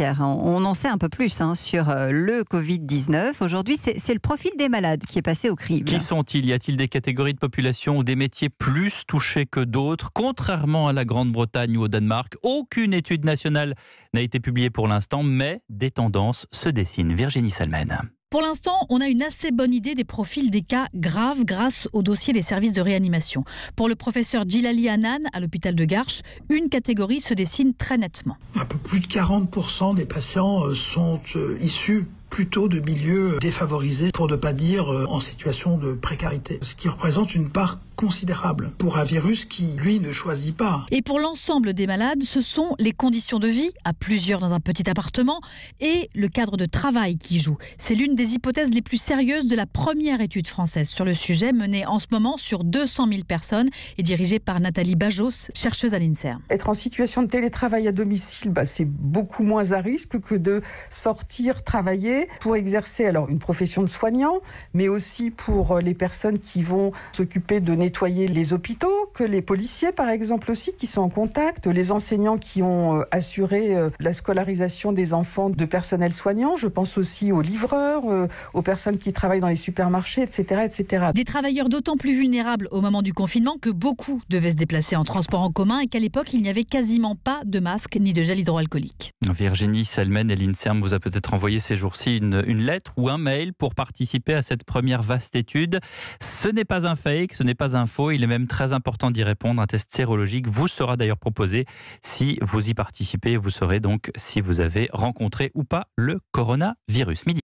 Hein. on en sait un peu plus hein, sur euh, le Covid-19. Aujourd'hui, c'est le profil des malades qui est passé au crime Qui sont-ils Y a-t-il des catégories de population ou des métiers plus touchés que d'autres Contrairement à la Grande-Bretagne ou au Danemark, aucune étude nationale n'a été publiée pour l'instant, mais des tendances se dessinent. Virginie Salmen. Pour l'instant, on a une assez bonne idée des profils des cas graves grâce au dossier des services de réanimation. Pour le professeur Djilali Hanan à l'hôpital de Garches, une catégorie se dessine très nettement. Un peu plus de 40% des patients euh, sont euh, issus plutôt de milieux défavorisés, pour ne pas dire euh, en situation de précarité, ce qui représente une part considérable pour un virus qui, lui, ne choisit pas. Et pour l'ensemble des malades, ce sont les conditions de vie, à plusieurs dans un petit appartement, et le cadre de travail qui joue. C'est l'une des hypothèses les plus sérieuses de la première étude française sur le sujet, menée en ce moment sur 200 000 personnes et dirigée par Nathalie Bajos, chercheuse à l'INSERM. Être en situation de télétravail à domicile, bah, c'est beaucoup moins à risque que de sortir travailler pour exercer alors une profession de soignant, mais aussi pour euh, les personnes qui vont s'occuper de nettoyer les hôpitaux, que les policiers par exemple aussi qui sont en contact, les enseignants qui ont euh, assuré euh, la scolarisation des enfants de personnel soignant. Je pense aussi aux livreurs, aux personnes qui travaillent dans les supermarchés, etc., etc. Des travailleurs d'autant plus vulnérables au moment du confinement que beaucoup devaient se déplacer en transport en commun et qu'à l'époque il n'y avait quasiment pas de masques ni de gel hydroalcoolique. Virginie Salmen et l'Inserm vous a peut-être envoyé ces jours-ci une, une lettre ou un mail pour participer à cette première vaste étude. Ce n'est pas un fake, ce n'est pas un faux. Il est même très important d'y répondre. Un test sérologique vous sera d'ailleurs proposé si vous y participez. Vous saurez donc si vous avez rencontré ou pas le coronavirus. Midi.